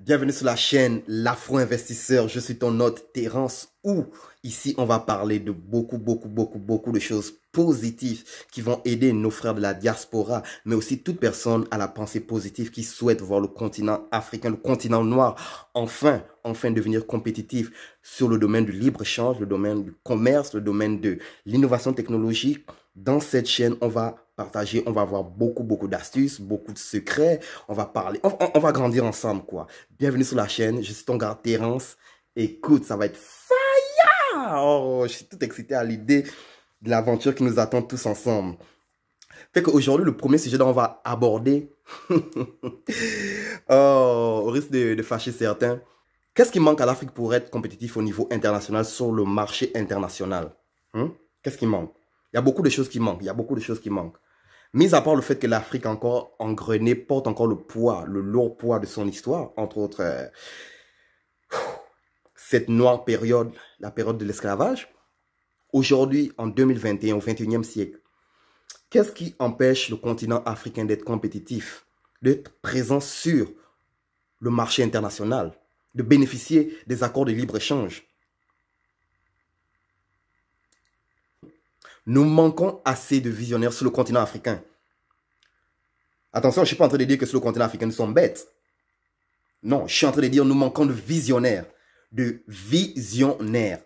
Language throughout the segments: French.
Bienvenue sur la chaîne L'Afro-Investisseur. Je suis ton hôte Terence où ici on va parler de beaucoup, beaucoup, beaucoup, beaucoup de choses positives qui vont aider nos frères de la diaspora, mais aussi toute personne à la pensée positive qui souhaite voir le continent africain, le continent noir, enfin, enfin devenir compétitif sur le domaine du libre-échange, le domaine du commerce, le domaine de l'innovation technologique, dans cette chaîne, on va partager, on va avoir beaucoup, beaucoup d'astuces, beaucoup de secrets, on va parler, on, va grandir ensemble, quoi. Bienvenue sur la chaîne, je suis ton gars Terence. Écoute, ça va être fire! Oh, je suis tout excité à l'idée de l'aventure qui nous attend tous ensemble. Fait qu'aujourd'hui, le premier sujet dont on va aborder, oh, au risque de, fâcher certains, qu'est-ce qui manque à l'Afrique pour être compétitif au niveau international sur le marché international? Hmm? Qu'est-ce qui manque? Il y a beaucoup de choses qui manquent. Il y a beaucoup de choses qui manquent. Mis à part le fait que l'Afrique encore engrenée porte encore le poids, le lourd poids de son histoire, entre autres euh, cette noire période, la période de l'esclavage. Aujourd'hui, en 2021, au 21e siècle, qu'est-ce qui empêche le continent africain d'être compétitif, d'être présent sur le marché international, de bénéficier des accords de libre-échange Nous manquons assez de visionnaires sur le continent africain. Attention, je ne suis pas en train de dire que sur le continent africain, nous sommes bêtes. Non, je suis en train de dire nous manquons de visionnaires. De visionnaires.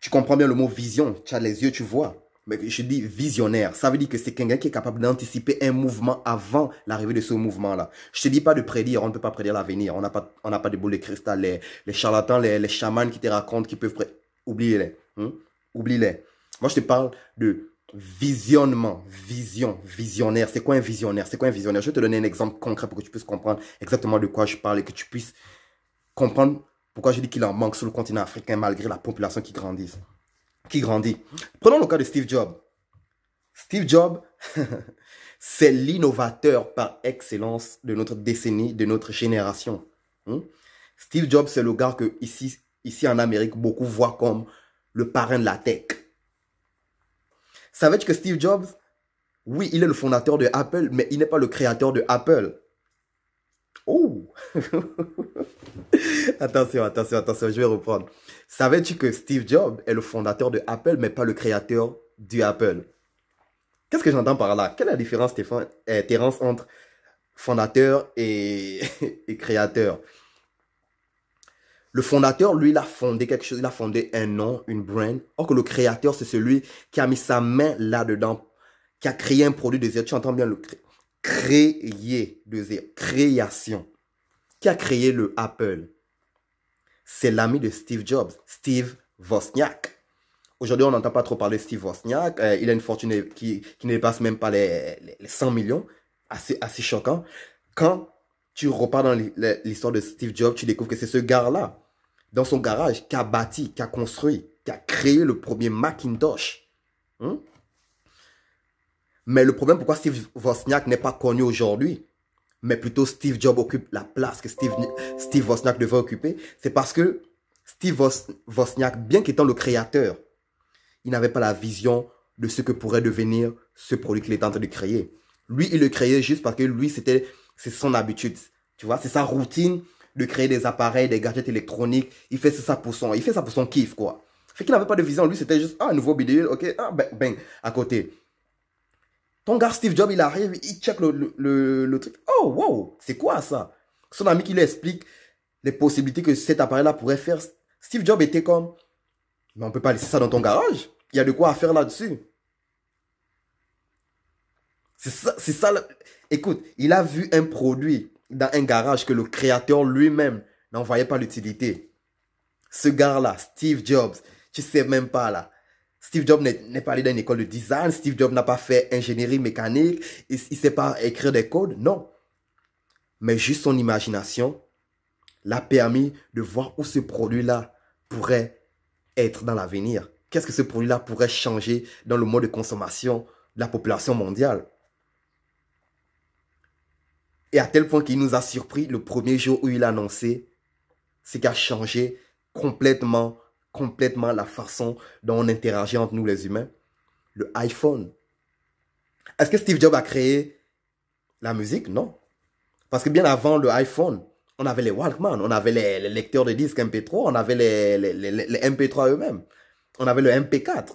Tu comprends bien le mot vision. Tu as les yeux, tu vois. Mais je dis visionnaire. Ça veut dire que c'est quelqu'un qui est capable d'anticiper un mouvement avant l'arrivée de ce mouvement-là. Je te dis pas de prédire. On ne peut pas prédire l'avenir. On n'a pas, pas de boules de cristal. Les, charlatans, les, chamans qui te racontent qui peuvent prédire. Oublie-les. Hein. Oublie-les. Moi, je te parle de visionnement, vision, visionnaire. C'est quoi un visionnaire C'est quoi un visionnaire Je vais te donner un exemple concret pour que tu puisses comprendre exactement de quoi je parle et que tu puisses comprendre pourquoi je dis qu'il en manque sur le continent africain malgré la population qui grandit. Qui grandit. Prenons le cas de Steve Jobs. Steve Jobs, c'est l'innovateur par excellence de notre décennie, de notre génération. Hmm? Steve Jobs, c'est le gars que ici, ici en Amérique, beaucoup voient comme le parrain de la tech. « Savais-tu que Steve Jobs, oui, il est le fondateur de Apple, mais il n'est pas le créateur de Apple. Oh Attention, attention, attention, je vais reprendre. Savais-tu que Steve Jobs est le fondateur de Apple, mais pas le créateur du Apple Qu'est-ce que j'entends par là Quelle est la différence, eh, entre fondateur et créateur le fondateur, lui, il a fondé quelque chose, il a fondé un nom, une brand. Or que le créateur, c'est celui qui a mis sa main là-dedans, qui a créé un produit de zéro. Tu entends bien le créer créer de zéro, création. Qui a créé le Apple C'est l'ami de Steve Jobs, Steve Wozniak. Aujourd'hui, on n'entend pas trop parler de Steve Wozniak. Euh, il a une fortune qui, qui ne dépasse même pas les, 100 millions. Assez, assez choquant. Quand tu repars dans l'histoire de Steve Jobs, tu découvres que c'est ce gars-là dans son garage, qui a bâti, qui a construit, qui a créé le premier Macintosh. Hein? Mais le problème, pourquoi Steve Wozniak n'est pas connu aujourd'hui, mais plutôt Steve Jobs occupe la place que Steve, Steve Wozniak devait occuper, c'est parce que Steve Wozniak, bien qu'étant le créateur, il n'avait pas la vision de ce que pourrait devenir ce produit qu'il est en train de créer. Lui, il le créait juste parce que lui, c'était, c'est son habitude. Tu vois, c'est sa routine de créer des appareils, des gadgets électroniques. Il fait ça pour son, il fait ça pour son kiff, quoi. Fait qu'il n'avait pas de vision. Lui, c'était juste, ah, un nouveau bidule, ok, ah, ben, ben, à côté. Ton gars Steve Jobs, il arrive, il check le, le, le, truc. Oh, wow, c'est quoi ça Son ami qui lui explique les possibilités que cet appareil-là pourrait faire. Steve Jobs était comme, mais on peut pas laisser ça dans ton garage. Il y a de quoi à faire là-dessus. C'est ça, c'est ça. Écoute, il a vu un produit dans un garage que le créateur lui-même n'en voyait pas l'utilité. Ce gars-là, Steve Jobs, tu sais même pas là. Steve Jobs n'est pas allé dans une école de design, Steve Jobs n'a pas fait ingénierie mécanique, il ne sait pas écrire des codes, non. Mais juste son imagination l'a permis de voir où ce produit-là pourrait être dans l'avenir. Qu'est-ce que ce produit-là pourrait changer dans le mode de consommation de la population mondiale et à tel point qu'il nous a surpris le premier jour où il a annoncé ce qui a changé complètement, complètement la façon dont on interagit entre nous les humains. Le iPhone. Est-ce que Steve Jobs a créé la musique Non. Parce que bien avant le iPhone, on avait les Walkman, on avait les, lecteurs de disques MP3, on avait les, les, les MP3 eux-mêmes, on avait le MP4.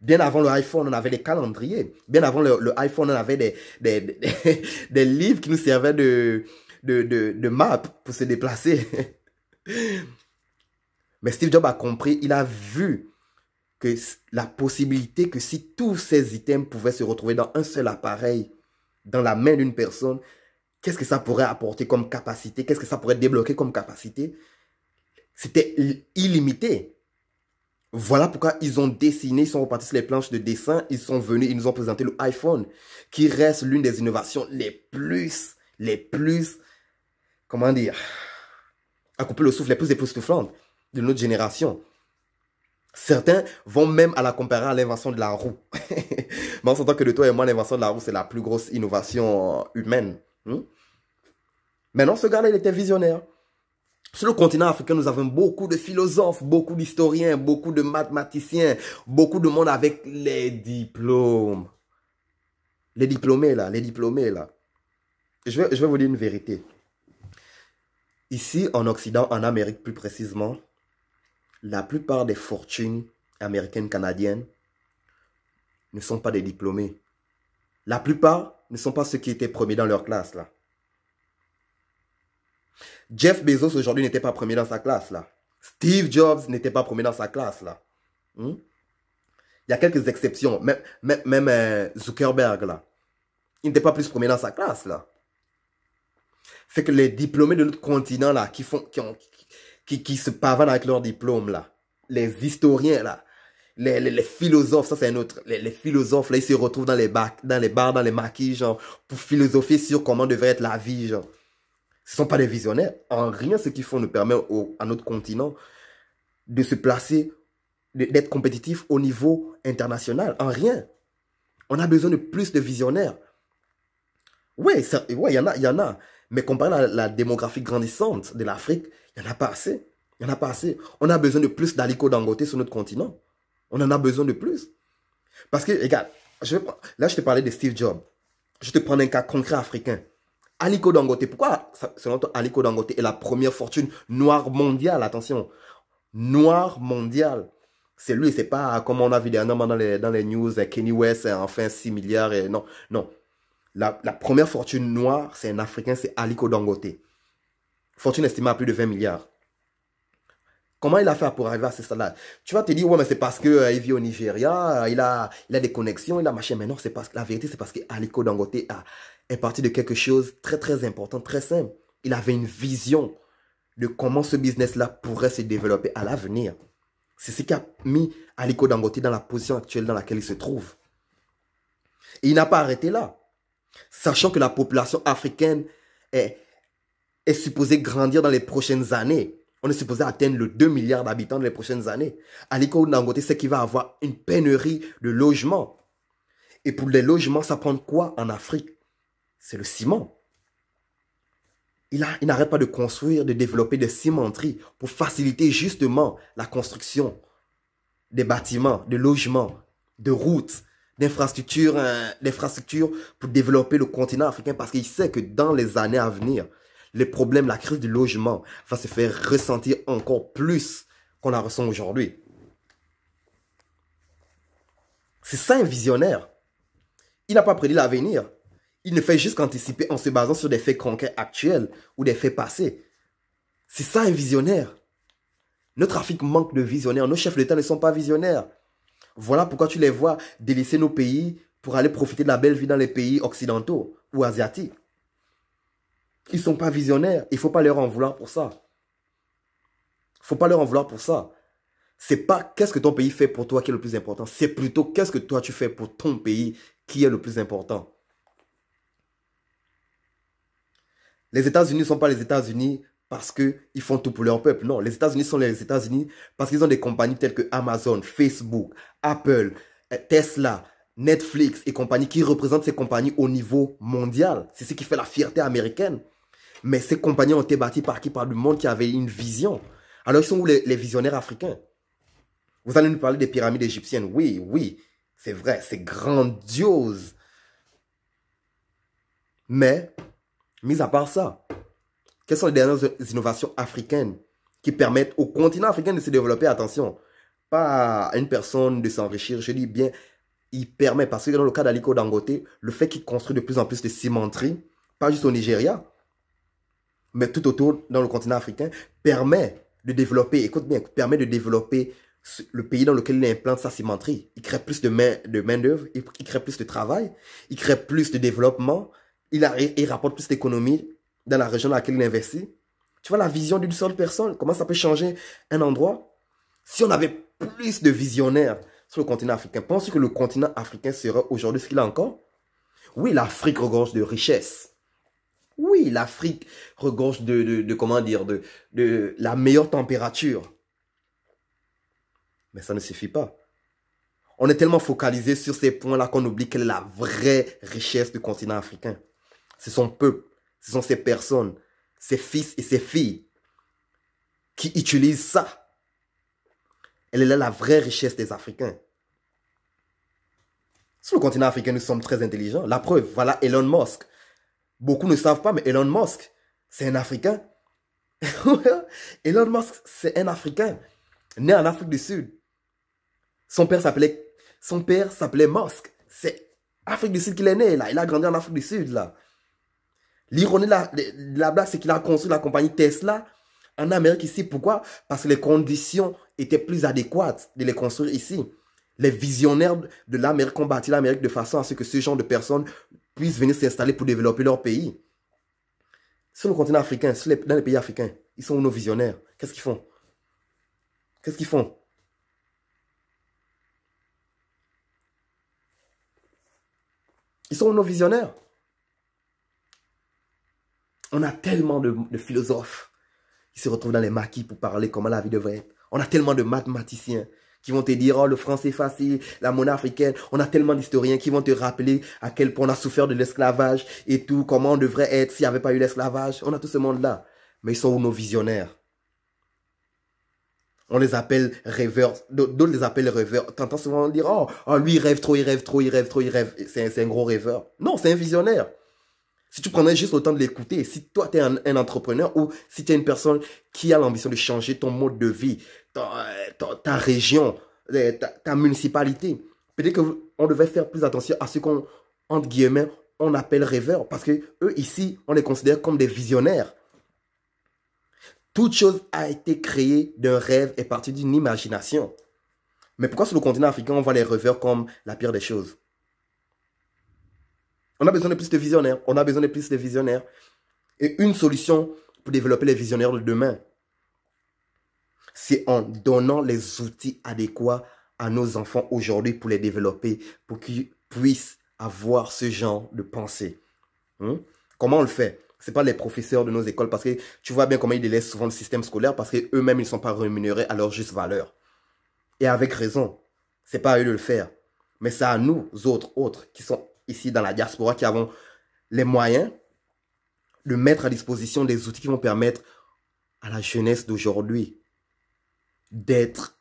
Bien avant le iPhone, on avait des calendriers. Bien avant le, le iPhone, on avait des, des, des, livres qui nous servaient de, de, de, de map pour se déplacer. Mais Steve Jobs a compris, il a vu que la possibilité que si tous ces items pouvaient se retrouver dans un seul appareil, dans la main d'une personne, qu'est-ce que ça pourrait apporter comme capacité, qu'est-ce que ça pourrait débloquer comme capacité, c'était illimité. Voilà pourquoi ils ont dessiné, ils sont repartis sur les planches de dessin, ils sont venus, ils nous ont présenté le iPhone, qui reste l'une des innovations les plus, les plus, comment dire, à couper le souffle, les plus époustouflantes de notre génération. Certains vont même à la comparer à l'invention de la roue. Mais en s'entend que de toi et moi, l'invention de la roue, c'est la plus grosse innovation euh, humaine. Hmm? Mais non, ce gars-là, il était visionnaire. Sur le continent africain, nous avons beaucoup de philosophes, beaucoup d'historiens, beaucoup de mathématiciens, beaucoup de monde avec les diplômes. Les diplômés, là, les diplômés, là. Je vais, je vais vous dire une vérité. Ici, en Occident, en Amérique plus précisément, la plupart des fortunes américaines, canadiennes, ne sont pas des diplômés. La plupart ne sont pas ceux qui étaient premiers dans leur classe, là. Jeff Bezos aujourd'hui n'était pas premier dans sa classe là. Steve Jobs n'était pas premier dans sa classe là. Hmm? Il y a quelques exceptions. Même, même, euh, Zuckerberg là. Il n'était pas plus premier dans sa classe là. Fait que les diplômés de notre continent là, qui font, qui qui, qui se pavanent avec leur diplôme là, les historiens là, les, philosophes, ça c'est un autre. Les, philosophes, là, ils se retrouvent dans les, bacs, dans les bars, dans les maquis, genre, pour philosopher sur comment devrait être la vie, genre. Ce ne sont pas des visionnaires. En rien, ce qu'ils font ne permet à notre continent de se placer, d'être compétitif au niveau international. En rien. On a besoin de plus de visionnaires. Oui, il y en a, il y en a. Mais comparé à la, démographie grandissante de l'Afrique, il n'y en a pas assez. Il n'y en a pas assez. On a besoin de plus d'alicots d'Angoté sur notre continent. On en a besoin de plus. Parce que, regarde, là, je te parlais de Steve Jobs. Je te prends un cas concret africain. Aliko Dangote. Pourquoi, selon toi, Aliko Dangote est la première fortune noire mondiale Attention, noire mondiale. C'est lui, c'est pas comme on a vu dernièrement dans les, dans les news, euh, Kenny West, euh, enfin 6 milliards. Et non, non. La, la première fortune noire, c'est un Africain, c'est Aliko Dangote. Fortune estimée à plus de 20 milliards. Comment il a fait pour arriver à ce stade Tu vas te dire, ouais, mais c'est parce qu'il euh, vit au Nigeria, il, a, il a des connexions, il a machin. Mais non, parce, que la vérité, c'est parce que Dangote a, est parti de quelque chose très, très important, très simple. Il avait une vision de comment ce business-là pourrait se développer à l'avenir. C'est ce qui a mis Aliko Dangote dans la position actuelle dans laquelle il se trouve. Et il n'a pas arrêté là. Sachant que la population africaine est, est supposée grandir dans les prochaines années. On est supposé atteindre le 2 milliards d'habitants dans les prochaines années. Aliko Nangote, c'est qu'il va avoir une pénurie de logements. Et pour les logements, ça prend quoi en Afrique C'est le ciment. Il, n'arrête pas de construire, de développer des cimenteries pour faciliter justement la construction des bâtiments, de logements, de routes, d'infrastructures, euh, pour développer le continent africain parce qu'il sait que dans les années à venir, les problèmes, la crise du logement va se faire ressentir encore plus qu'on la ressent aujourd'hui. C'est ça un visionnaire. Il n'a pas prédit l'avenir. Il ne fait juste qu'anticiper en se basant sur des faits concrets actuels ou des faits passés. C'est ça un visionnaire. Notre Afrique manque de visionnaires. Nos chefs d'État ne sont pas visionnaires. Voilà pourquoi tu les vois délaisser nos pays pour aller profiter de la belle vie dans les pays occidentaux ou asiatiques. Ils ne sont pas visionnaires. Il ne faut pas leur en vouloir pour ça. Il ne faut pas leur en vouloir pour ça. Ce n'est pas qu'est-ce que ton pays fait pour toi qui est le plus important. C'est plutôt qu'est-ce que toi tu fais pour ton pays qui est le plus important. Les États-Unis ne sont pas les États-Unis parce qu'ils font tout pour leur peuple. Non, les États-Unis sont les États-Unis parce qu'ils ont des compagnies telles que Amazon, Facebook, Apple, Tesla, Netflix et compagnie qui représentent ces compagnies au niveau mondial. C'est ce qui fait la fierté américaine. Mais ces compagnons ont été bâtis par qui Par le monde qui avait une vision. Alors, ils sont où les, visionnaires africains Vous allez nous parler des pyramides égyptiennes. Oui, oui, c'est vrai, c'est grandiose. Mais, mis à part ça, quelles sont les dernières innovations africaines qui permettent au continent africain de se développer Attention, pas à une personne de s'enrichir. Je dis bien, il permet, parce que dans le cas d'Aliko Dangote, le fait qu'il construit de plus en plus de cimenteries, pas juste au Nigeria, mais tout autour dans le continent africain, permet de développer, écoute bien, permet de développer le pays dans lequel il implante sa cimenterie. Il crée plus de main, de d'œuvre, il, crée plus de travail, il crée plus de développement, il, il rapporte plus d'économie dans la région dans laquelle il investit. Tu vois la vision d'une seule personne, comment ça peut changer un endroit Si on avait plus de visionnaires sur le continent africain, penses-tu que le continent africain serait aujourd'hui ce qu'il a encore Oui, l'Afrique regorge de richesses. Oui, l'Afrique regorge de, comment dire, de, de la meilleure température. Mais ça ne suffit pas. On est tellement focalisé sur ces points-là qu'on oublie quelle est la vraie richesse du continent africain. C'est son peuple, ce sont ses personnes, ses fils et ses filles qui utilisent ça. Elle est là la vraie richesse des Africains. Sur le continent africain, nous sommes très intelligents. La preuve, voilà Elon Musk. Beaucoup ne savent pas, mais Elon Musk, c'est un Africain. Elon Musk, c'est un Africain, né en Afrique du Sud. Son père s'appelait, son père s'appelait Musk. C'est Afrique du Sud qu'il est né, là. Il a grandi en Afrique du Sud, là. L'ironie de la, la, blague, c'est qu'il a construit la compagnie Tesla en Amérique ici. Pourquoi Parce que les conditions étaient plus adéquates de les construire ici. Les visionnaires de l'Amérique ont bâti l'Amérique de façon à ce que ce genre de personnes puissent venir s'installer pour développer leur pays. Sur le continent africain, dans les pays africains, ils sont nos visionnaires. Qu'est-ce qu'ils font Qu'est-ce qu'ils font Ils sont nos visionnaires. On a tellement de, de philosophes qui se retrouvent dans les maquis pour parler comment la vie devrait être. On a tellement de mathématiciens qui vont te dire, oh, le français facile, la monnaie africaine. On a tellement d'historiens qui vont te rappeler à quel point on a souffert de l'esclavage et tout, comment on devrait être s'il n'y avait pas eu l'esclavage. On a tout ce monde-là. Mais ils sont nos visionnaires? On les appelle rêveurs. D'autres les appellent rêveurs. T'entends souvent dire, oh, oh, lui, il rêve trop, il rêve trop, il rêve trop, il rêve. C'est un gros rêveur. Non, c'est un visionnaire. Si tu prenais juste le temps de l'écouter, si toi, tu es un, entrepreneur ou si tu es une personne qui a l'ambition de changer ton mode de vie, euh, ta, région, euh, ta, municipalité, peut-être qu'on devait faire plus attention à ce qu'on, entre guillemets, on appelle rêveurs parce que eux ici, on les considère comme des visionnaires. Toute chose a été créée d'un rêve et partie d'une imagination. Mais pourquoi sur le continent africain, on voit les rêveurs comme la pire des choses on a besoin de plus de visionnaires. On a besoin de plus de visionnaires. Et une solution pour développer les visionnaires de demain, c'est en donnant les outils adéquats à nos enfants aujourd'hui pour les développer, pour qu'ils puissent avoir ce genre de pensée. Hmm? Comment on le fait c'est pas les professeurs de nos écoles parce que tu vois bien comment ils délaissent souvent le système scolaire parce que eux-mêmes ils sont pas rémunérés à leur juste valeur. Et avec raison. C'est pas à eux de le faire. Mais c'est à nous autres autres qui sont ici dans la diaspora qui avons les moyens de mettre à disposition des outils qui vont permettre à la jeunesse d'aujourd'hui d'être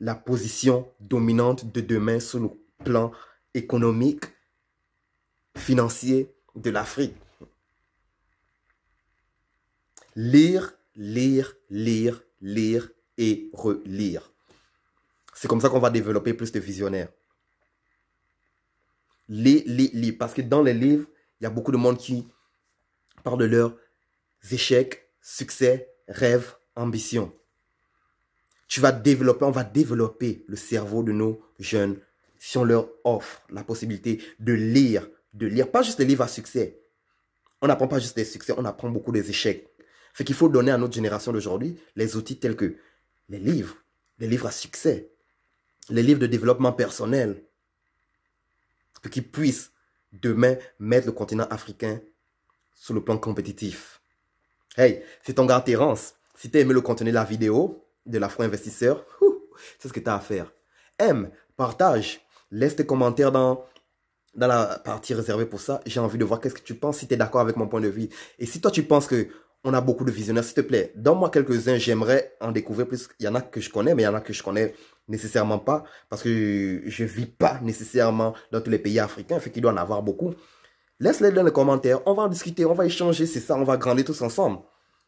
la position dominante de demain sur le plan économique, financier de l'Afrique. Lire, lire, lire, lire et relire. C'est comme ça qu'on va développer plus de visionnaires les, les, parce que dans les livres, il y a beaucoup de monde qui parle de leurs échecs, succès, rêves, ambitions. Tu vas développer, on va développer le cerveau de nos jeunes si on leur offre la possibilité de lire, de lire, pas juste les livres à succès. On n'apprend pas juste les succès, on apprend beaucoup des échecs. ce qu'il faut donner à notre génération d'aujourd'hui les outils tels que les livres, les livres à succès, les livres de développement personnel, pour qu'ils puissent demain mettre le continent africain sur le plan compétitif. Hey, c'est ton gars Terence. Si t'as aimé le contenu de la vidéo de l'afro-investisseur, c'est ce que as à faire. Aime, partage, laisse tes commentaires dans, dans la partie réservée pour ça. J'ai envie de voir qu'est-ce que tu penses, si tu es d'accord avec mon point de vue. Et si toi tu penses que on a beaucoup de visionnaires. S'il te plaît, donne-moi quelques-uns. J'aimerais en découvrir plus. Il y en a que je connais, mais il y en a que je connais nécessairement pas parce que je ne vis pas nécessairement dans tous les pays africains. Fait qu'il doit en avoir beaucoup. Laisse-les dans les commentaires. On va en discuter. On va échanger. C'est ça. On va grandir tous ensemble.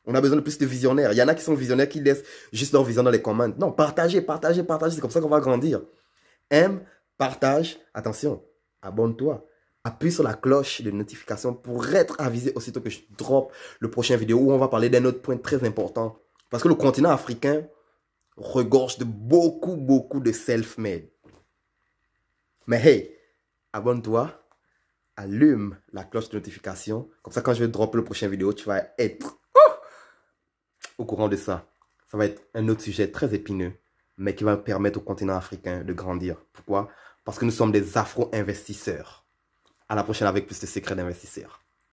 On a besoin de plus de visionnaires. Il y en a qui sont visionnaires qui laissent juste leur vision dans les commentaires. Non, partagez, partagez, partagez. C'est comme ça qu'on va grandir. Aime, partage. Attention, abonne-toi appuie sur la cloche de notification pour être avisé aussitôt que je drop le prochain vidéo où on va parler d'un autre point très important. Parce que le continent africain regorge de beaucoup, beaucoup de self-made. Mais hey, abonne-toi, allume la cloche de notification. Comme ça, quand je vais dropper le prochain vidéo, tu vas être au courant de ça. Ça va être un autre sujet très épineux, mais qui va permettre au continent africain de grandir. Pourquoi Parce que nous sommes des afro-investisseurs. À la prochaine avec plus de secrets d'investisseurs.